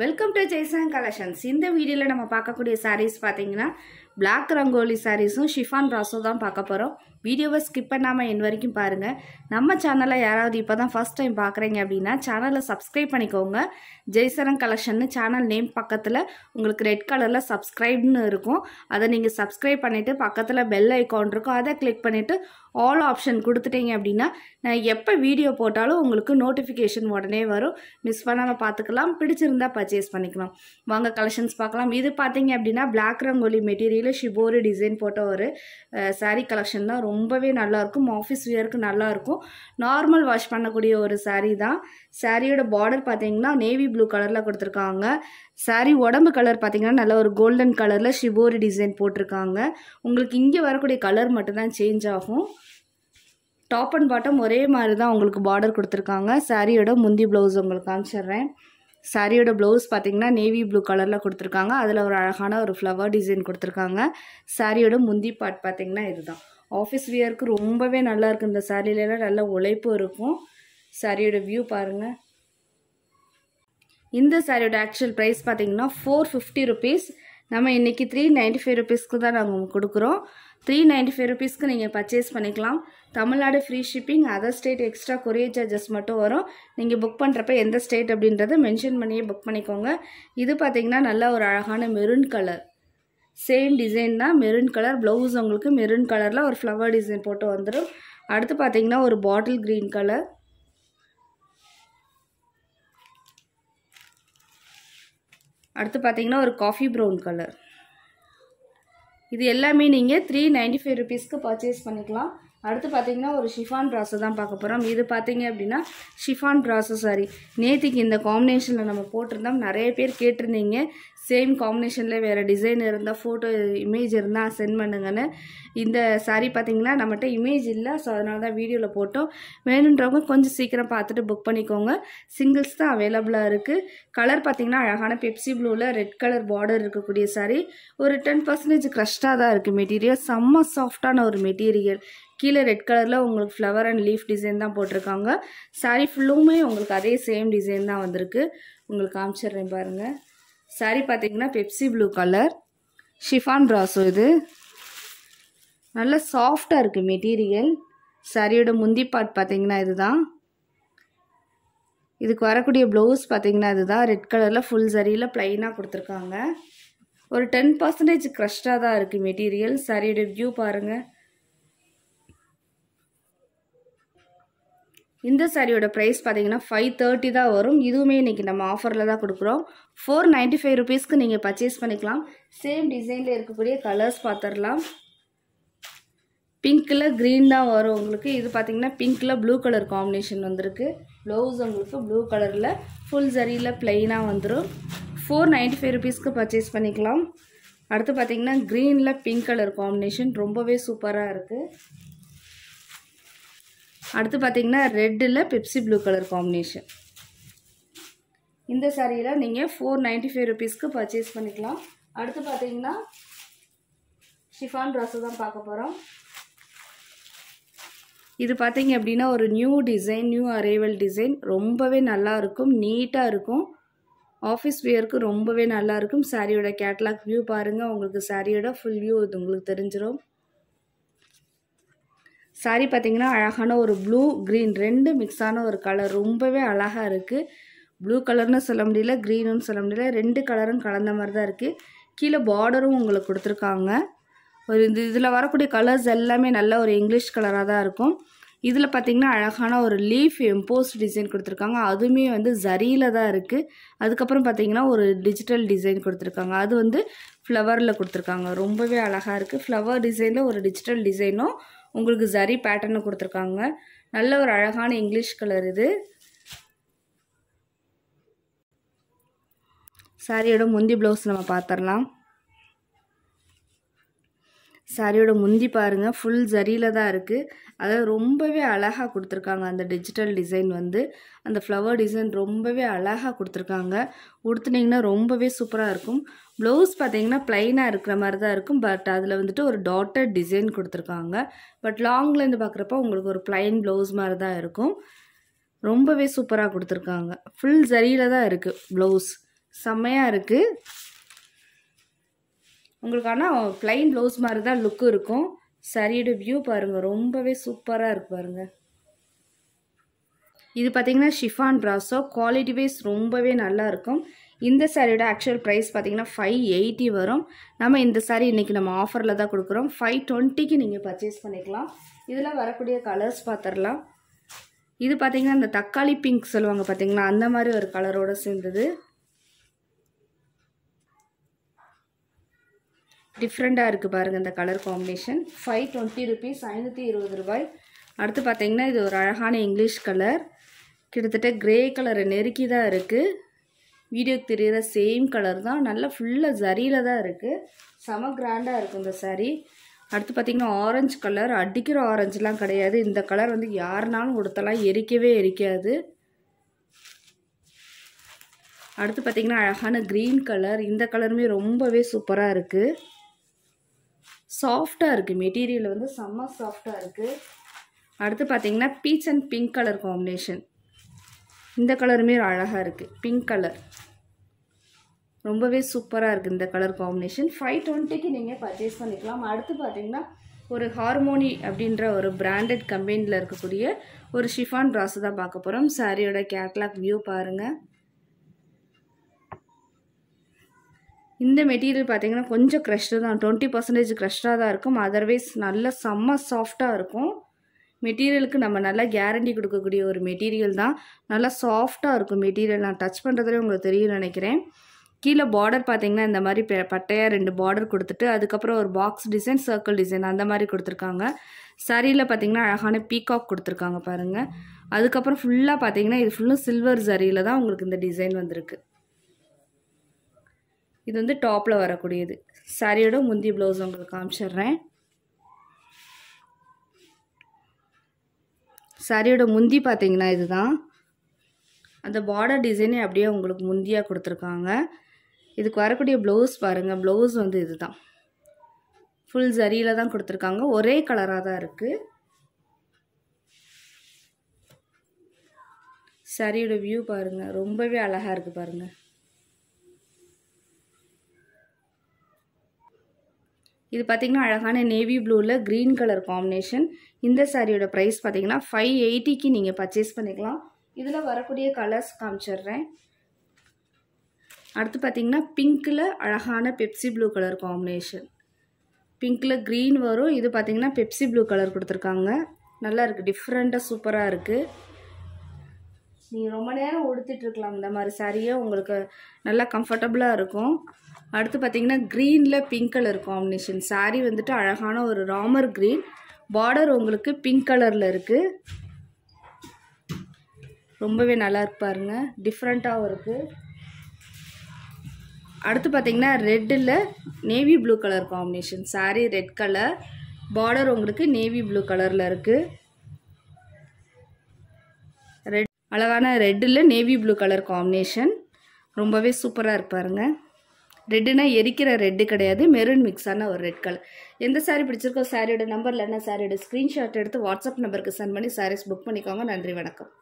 welcome to ஜெய்சாங் collections இந்த வீடியோவில் நம்ம பார்க்கக்கூடிய சாரீஸ் பார்த்தீங்கன்னா பிளாக் ரங்கோலி சாரீஸும் ஷிஃபான் ராசோ தான் பார்க்க போகிறோம் வீடியோவை ஸ்கிப் பண்ணாமல் என் வரைக்கும் பாருங்கள் நம்ம சேனலை யாராவது இப்போ தான் ஃபஸ்ட் டைம் பார்க்குறீங்க அப்படின்னா சேனலை சப்ஸ்கிரைப் பண்ணிக்கோங்க ஜெய்சரன் கலெக்ஷன் சேனல் நேம் பக்கத்தில் உங்களுக்கு ரெட் கலரில் சப்ஸ்கிரைப்னு இருக்கும் அதை நீங்கள் சப்ஸ்கிரைப் பண்ணிவிட்டு பக்கத்தில் பெல் ஐக்கவுண்ட் இருக்கும் அதை கிளிக் பண்ணிவிட்டு ஆல் ஆப்ஷன் கொடுத்துட்டீங்க அப்படின்னா நான் எப்போ வீடியோ போட்டாலும் உங்களுக்கு நோட்டிஃபிகேஷன் உடனே வரும் மிஸ் பண்ணாமல் பார்த்துக்கலாம் பிடிச்சிருந்தா பர்ச்சேஸ் பண்ணிக்கலாம் வாங்க கலெக்ஷன்ஸ் பார்க்கலாம் இது பார்த்தீங்க அப்படின்னா பிளாக் ரங்கோலி மெட்டீரியல் டைப்பில் ஷிபோரி டிசைன் போட்ட ஒரு சாரீ கலெக்ஷன் தான் ரொம்பவே நல்லாயிருக்கும் ஆஃபீஸ் வியருக்கு நல்லாயிருக்கும் நார்மல் வாஷ் பண்ணக்கூடிய ஒரு சாரீ தான் சாரியோட பார்டர் பார்த்தீங்கன்னா நேவி ப்ளூ கலரில் கொடுத்துருக்காங்க சாரீ உடம்பு கலர் பார்த்தீங்கன்னா நல்ல ஒரு கோல்டன் கலரில் ஷிபோரி டிசைன் போட்டிருக்காங்க உங்களுக்கு இங்கே வரக்கூடிய கலர் மட்டும்தான் சேஞ்ச் ஆகும் டாப் அண்ட் பாட்டம் ஒரே மாதிரி தான் உங்களுக்கு பார்டர் கொடுத்துருக்காங்க சாரியோட முந்தி ப்ளவுஸ் உங்களுக்கு காமிச்சிட்றேன் சாரியோட ப்ளவுஸ் பார்த்தீங்கன்னா நேவி ப்ளூ கலரில் கொடுத்துருக்காங்க அதில் ஒரு அழகான ஒரு ஃப்ளவர் டிசைன் கொடுத்துருக்காங்க சாரியோட முந்தி பாட் பார்த்திங்கன்னா இதுதான் ஆஃபீஸ் வியருக்கு ரொம்பவே நல்லா இருக்குது இந்த சாரியிலலாம் நல்ல உழைப்பு இருக்கும் சாரியோட வியூ பாருங்கள் இந்த சாரியோட ஆக்சுவல் ப்ரைஸ் பார்த்தீங்கன்னா ஃபோர் ஃபிஃப்டி ருபீஸ் நம்ம இன்றைக்கி த்ரீ நைன்ட்டி ஃபைவ் ருபீஸ்க்கு தான் நாங்கள் கொடுக்குறோம் த்ரீ நைன்ட்டி ஃபைவ் ருபீஸ்க்கு நீங்கள் பர்ச்சேஸ் பண்ணிக்கலாம் Tamil Nadu free shipping other state extra courier charges மட்டும் வரும் நீங்கள் புக் பண்ணுறப்ப எந்த ஸ்டேட் அப்படின்றத மென்ஷன் பண்ணியே புக் பண்ணிக்கோங்க இது பார்த்திங்கன்னா நல்ல ஒரு அழகான மெரூன் கலர் சேம் டிசைன் தான் மெரூன் கலர் ப்ளவுஸ் உங்களுக்கு மெரூன் கலரில் ஒரு ஃப்ளவர் டிசைன் போட்டு வந்துடும் அடுத்து பார்த்தீங்கன்னா ஒரு பாட்டில் க்ரீன் கலர் அடுத்து பார்த்தீங்கன்னா ஒரு காஃபி ப்ரௌன் கலர் இது எல்லாமே நீங்கள் த்ரீ நைன்டி ஃபைவ் ருபீஸ்க்கு பர்ச்சேஸ் பண்ணிக்கலாம் அடுத்து பார்த்தீங்கன்னா ஒரு ஷிஃபான் ப்ராஸை தான் பார்க்க போகிறோம் இது பார்த்திங்க அப்படின்னா ஷிஃபான் ப்ராஸை சாரி நேற்றுக்கு இந்த காம்பினேஷனில் நம்ம போட்டிருந்தோம் நிறைய பேர் கேட்டிருந்தீங்க சேம் காம்பினேஷனில் வேறு டிசைன் இருந்தால் ஃபோட்டோ இமேஜ் இருந்தால் சென்ட் பண்ணுங்கன்னு இந்த சாரீ பார்த்தீங்கன்னா நம்மகிட்ட இமேஜ் இல்லை ஸோ அதனால தான் வீடியோவில் போட்டோம் வேணுன்றவங்க கொஞ்சம் சீக்கிரம் பார்த்துட்டு புக் பண்ணிக்கோங்க சிங்கிள்ஸ் தான் அவைலபிளாக இருக்குது கலர் பார்த்திங்கன்னா அழகான பெப்சி ப்ளூவில் ரெட் கலர் பார்டர் இருக்கக்கூடிய சாரீ ஒரு டென் பர்சன்டேஜ் க்ரஷ்டாக தான் இருக்குது மெட்டீரியல் செம்ம சாஃப்டான ஒரு மெட்டீரியல் கீழே ரெட் கலரில் உங்களுக்கு ஃப்ளவர் அண்ட் லீஃப் டிசைன் தான் போட்டிருக்காங்க சாரீ ஃபுல்லுமே உங்களுக்கு அதே சேம் டிசைன் தான் வந்திருக்கு உங்களுக்கு காமிச்சிட்றேன் பாருங்கள் சாரீ பார்த்தீங்கன்னா பெப்சி ப்ளூ கலர் ஷிஃபான் ப்ராஸோ இது நல்ல சாஃப்டாக இருக்குது மெட்டீரியல் சாரியோட முந்தி பாட் பார்த்தீங்கன்னா இதுதான் இதுக்கு வரக்கூடிய ப்ளவுஸ் பார்த்தீங்கன்னா இதுதான் ரெட் கலரில் ஃபுல் சரியில் ப்ளைனாக கொடுத்துருக்காங்க ஒரு டென் பர்சன்டேஜ் க்ரஷ்டாக தான் இருக்குது மெட்டீரியல் சரியோட வியூ பாருங்கள் இந்த சாரியோட ப்ரைஸ் பார்த்தீங்கன்னா ஃபைவ் தேர்ட்டி தான் வரும் இதுவுமே இன்றைக்கி நம்ம ஆஃபரில் தான் கொடுக்குறோம் ஃபோர் நைன்ட்டி ஃபைவ் ருபீஸ்க்கு நீங்கள் பர்ச்சேஸ் பண்ணிக்கலாம் சேம் டிசைனில் இருக்கக்கூடிய கலர்ஸ் பார்த்துடலாம் பிங்க்கில் க்ரீன் தான் வரும் உங்களுக்கு இது பார்த்தீங்கன்னா பிங்க்கில் ப்ளூ கலர் காம்பினேஷன் வந்திருக்கு ப்ளவுஸ் உங்களுக்கு ப்ளூ கலரில் ஃபுல் சரியில் ப்ளைனாக வந்துடும் ஃபோர் நைன்ட்டி ஃபைவ் ருபீஸ்க்கு பர்ச்சேஸ் பண்ணிக்கலாம் அடுத்து பார்த்தீங்கன்னா க்ரீனில் பிங்க் கலர் காம்பினேஷன் ரொம்பவே சூப்பராக இருக்குது அடுத்து பார்த்தீங்கன்னா ரெட்டில் பெப்சி ப்ளூ கலர் காம்பினேஷன் இந்த சாரியில் நீங்கள் ஃபோர் நைன்ட்டி ஃபைவ் ருபீஸ்க்கு பர்ச்சேஸ் பண்ணிக்கலாம் அடுத்து பார்த்தீங்கன்னா ஷிஃபான் ட்ரெஸ்ஸு தான் பார்க்க போகிறோம் இது பார்த்தீங்க அப்படின்னா ஒரு new design new arrival design ரொம்பவே நல்லாயிருக்கும் நீட்டாக இருக்கும் ஆஃபீஸ் வியருக்கு ரொம்பவே நல்லாயிருக்கும் சாரியோட கேட்லாக் வியூ பாருங்கள் உங்களுக்கு சாரியோட ஃபுல் வியூ இது உங்களுக்கு தெரிஞ்சிடும் சாரி பார்த்திங்கன்னா அழகான ஒரு ப்ளூ க்ரீன் ரெண்டு மிக்ஸான ஒரு கலர் ரொம்பவே அழகாக இருக்குது ப்ளூ கலர்னு சொல்ல முடியல க்ரீனும் சொல்ல முடியல ரெண்டு கலரும் கலந்த மாதிரி தான் இருக்குது கீழே பார்டரும் உங்களுக்கு கொடுத்துருக்காங்க ஒரு இந்த இதில் வரக்கூடிய கலர்ஸ் எல்லாமே நல்ல ஒரு இங்கிலீஷ் கலராக தான் இருக்கும் இதில் பார்த்திங்கன்னா அழகான ஒரு லீஃப் எம்போஸ்ட் டிசைன் கொடுத்துருக்காங்க அதுவுமே வந்து ஜரியில் தான் இருக்குது அதுக்கப்புறம் பார்த்திங்கன்னா ஒரு டிஜிட்டல் டிசைன் கொடுத்துருக்காங்க அது வந்து ஃப்ளவரில் கொடுத்துருக்காங்க ரொம்பவே அழகாக இருக்குது ஃப்ளவர் டிசைனில் ஒரு டிஜிட்டல் டிசைனும் உங்களுக்கு சரி பேட்டர்னு கொடுத்துருக்காங்க நல்ல ஒரு அழகான இங்கிலீஷ் கலர் இது சாரியோட முந்தி ப்ளவுஸ் நம்ம பார்த்துடலாம் சாரியோட முந்தி பாருங்கள் ஃபுல் ஜரியில் தான் இருக்குது அதாவது ரொம்பவே அழகாக கொடுத்துருக்காங்க அந்த டிஜிட்டல் டிசைன் வந்து அந்த ஃப்ளவர் டிசைன் ரொம்பவே அழகாக கொடுத்துருக்காங்க உடுத்துனிங்கன்னா ரொம்பவே சூப்பராக இருக்கும் ப்ளவுஸ் பார்த்தீங்கன்னா ப்ளைனாக இருக்கிற மாதிரி தான் இருக்கும் பட் அதில் வந்துட்டு ஒரு டாட்டட் டிசைன் கொடுத்துருக்காங்க பட் லாங்லேருந்து பார்க்குறப்ப உங்களுக்கு ஒரு ப்ளைன் ப்ளவுஸ் மாதிரி தான் இருக்கும் ரொம்பவே சூப்பராக கொடுத்துருக்காங்க ஃபுல் ஜரியில் தான் இருக்குது ப்ளவுஸ் செம்மையாக இருக்குது உங்களுக்கு ஆனால் ப்ளைன் ப்ளவுஸ் மாதிரி தான் லுக்கு இருக்கும் சரியோட வியூ பாருங்கள் ரொம்பவே சூப்பராக இருக்கு பாருங்கள் இது பார்த்தீங்கன்னா ஷிஃபான் ப்ராஸோ குவாலிட்டி வைஸ் ரொம்பவே நல்லா இருக்கும் இந்த சாரியோட ஆக்சுவல் ப்ரைஸ் பார்த்தீங்கன்னா ஃபைவ் எயிட்டி வரும் நம்ம இந்த சாரி இன்றைக்கி நம்ம ஆஃபரில் தான் கொடுக்குறோம் ஃபைவ் டுவெண்ட்டிக்கு நீங்கள் பர்ச்சேஸ் பண்ணிக்கலாம் இதில் வரக்கூடிய கலர்ஸ் பார்த்துடலாம் இது பார்த்திங்கன்னா இந்த தக்காளி பிங்க் சொல்லுவாங்க பார்த்தீங்கன்னா அந்த மாதிரி ஒரு கலரோடு சேர்ந்தது டிஃப்ரெண்ட்டாக இருக்குது பாருங்கள் இந்த colour combination five twenty rupees ஐநூற்றி இருபது ரூபாய் அடுத்து பார்த்தீங்கன்னா இது ஒரு அழகான இங்கிலீஷ் கலர் கிட்டத்தட்ட க்ரே கலரை நெருக்கி தான் இருக்குது வீடியோக்கு தெரிகிற சேம் கலர் தான் நல்லா ஃபுல்லாக சரியில் தான் இருக்குது செம கிராண்டாக இருக்கும் இந்த சாரீ அடுத்து பார்த்திங்கன்னா ஆரஞ்சு கலர் அடிக்கிற ஆரஞ்சுலாம் கிடையாது இந்த கலர் வந்து யாருனாலும் கொடுத்தலாம் எரிக்கவே எரிக்காது அடுத்து பார்த்திங்கன்னா அழகான க்ரீன் கலர் இந்த கலருமே ரொம்பவே சூப்பராக இருக்குது சாஃப்டாக இருக்குது மெட்டீரியல் வந்து செம்ம சாஃப்டாக இருக்குது அடுத்து பார்த்தீங்கன்னா peach and pink colour combination இந்த கலருமே அழகாக இருக்குது பிங்க் கலர் ரொம்பவே சூப்பராக இருக்குது இந்த கலர் காம்பினேஷன் ஃபைவ் டுவெண்ட்டிக்கு நீங்கள் பர்ச்சேஸ் பண்ணிக்கலாம் அடுத்து பார்த்தீங்கன்னா ஒரு ஹார்மோனி அப்படின்ற ஒரு பிராண்டட் கம்பெனியில் இருக்கக்கூடிய ஒரு ஷிஃபான் ப்ராஸு தான் பார்க்க போகிறோம் சாரியோட கேட்லாக் வியூ பாருங்கள் இந்த மெட்டீரியல் பார்த்தீங்கன்னா கொஞ்சம் க்ரஷ்டு தான் டுவெண்ட்டி பர்சன்டேஜ் க்ரஷ்டாக தான் இருக்கும் அதர்வைஸ் நல்லா செம்ம சாஃப்டாக இருக்கும் மெட்டீரியலுக்கு நம்ம நல்லா கேரண்டி கொடுக்கக்கூடிய ஒரு மெட்டீரியல் தான் நல்லா சாஃப்டாக இருக்கும் மெட்டீரியல் நான் டச் பண்ணுறதுலேயே உங்களுக்கு தெரியும்னு நினைக்கிறேன் கீழே பார்டர் பார்த்தீங்கன்னா இந்த மாதிரி பட்டையாக ரெண்டு பார்டர் கொடுத்துட்டு அதுக்கப்புறம் ஒரு பாக்ஸ் டிசைன் சர்க்கிள் டிசைன் அந்த மாதிரி கொடுத்துருக்காங்க சரியில் பார்த்தீங்கன்னா அழகான பீகாக் கொடுத்துருக்காங்க பாருங்கள் அதுக்கப்புறம் ஃபுல்லாக பார்த்தீங்கன்னா இது ஃபுல்லும் சில்வர் சரியில் தான் உங்களுக்கு இந்த டிசைன் வந்திருக்கு இது வந்து டாப்பில் வரக்கூடியது சாரியோட முந்தி ப்ளவுஸ் உங்களுக்கு காமிச்சிடுறேன் சாரியோட முந்தி பார்த்தீங்கன்னா இதுதான் அந்த பார்டர் டிசைனே அப்படியே உங்களுக்கு முந்தியாக கொடுத்துருக்காங்க இதுக்கு வரக்கூடிய ப்ளவுஸ் பாருங்கள் ப்ளவுஸ் வந்து இது தான் ஃபுல் ஜரியில் தான் கொடுத்துருக்காங்க ஒரே கலராக தான் இருக்குது சரியோட வியூ பாருங்கள் ரொம்பவே அழகாக இருக்குது பாருங்கள் இது பார்த்தீங்கன்னா அழகான நேவி ப்ளூவில் க்ரீன் கலர் காம்பினேஷன் இந்த சாரியோட ப்ரைஸ் பார்த்தீங்கன்னா ஃபைவ் எயிட்டிக்கு நீங்கள் பர்ச்சேஸ் பண்ணிக்கலாம் இதில் வரக்கூடிய கலர்ஸ் காமிச்சிடுறேன் அடுத்து பார்த்திங்கன்னா பிங்க்கில் அழகான பெப்சி ப்ளூ கலர் காம்பினேஷன் பிங்க்கில் க்ரீன் வரும் இது பார்த்திங்கன்னா பெப்சி ப்ளூ கலர் கொடுத்துருக்காங்க நல்லா இருக்குது டிஃப்ரெண்ட்டாக சூப்பராக இருக்குது நீங்கள் ரொம்ப நேரம் உடுத்திட்ருக்கலாம் இந்த மாதிரி சாரியே உங்களுக்கு நல்லா கம்ஃபர்டபுளாக இருக்கும் அடுத்து பார்த்தீங்கன்னா க்ரீனில் பிங்க் கலர் காம்பினேஷன் சாரி வந்துட்டு அழகான ஒரு ராமர் க்ரீன் பார்டர் உங்களுக்கு பிங்க் கலரில் இருக்குது ரொம்பவே நல்லா இருப்பாருங்க டிஃப்ரெண்ட்டாகவும் இருக்குது அடுத்து பார்த்தீங்கன்னா ரெட்டில் navy blue colour combination sari red colour border உங்களுக்கு நேவி ப்ளூ கலரில் இருக்குது அழகான ரெட்டில் நேவி ப்ளூ கலர் காம்பினேஷன் ரொம்பவே சூப்பராக இருப்பாருங்க ரெட்டுனா எரிக்கிற ரெட்டு கிடையாது மெரூன் மிக்ஸான ஒரு ரெட் கலர் எந்த சாரீ பிடிச்சிருக்கோ சாரியோட நம்பர் இல்லைன்னா சாரியோட ஸ்க்ரீன்ஷாட் எடுத்து வாட்ஸ்அப் நம்பருக்கு சென்ட் பண்ணி சாரீஸ் புக் பண்ணிக்கோங்க நன்றி வணக்கம்